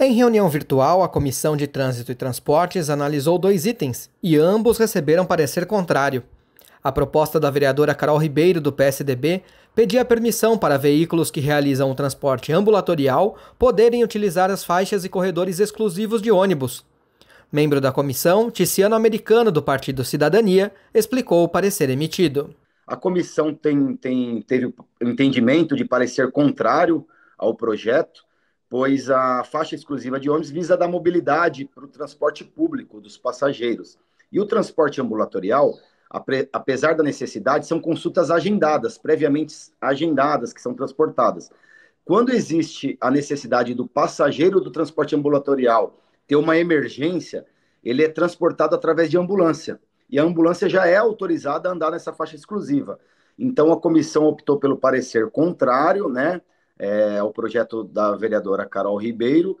Em reunião virtual, a Comissão de Trânsito e Transportes analisou dois itens e ambos receberam parecer contrário. A proposta da vereadora Carol Ribeiro, do PSDB, pedia permissão para veículos que realizam o transporte ambulatorial poderem utilizar as faixas e corredores exclusivos de ônibus. Membro da comissão, Ticiano Americano, do Partido Cidadania, explicou o parecer emitido. A comissão tem, tem, teve entendimento de parecer contrário ao projeto, pois a faixa exclusiva de ônibus visa dar mobilidade para o transporte público dos passageiros. E o transporte ambulatorial, apesar da necessidade, são consultas agendadas, previamente agendadas, que são transportadas. Quando existe a necessidade do passageiro do transporte ambulatorial ter uma emergência, ele é transportado através de ambulância. E a ambulância já é autorizada a andar nessa faixa exclusiva. Então a comissão optou pelo parecer contrário, né? é o projeto da vereadora Carol Ribeiro,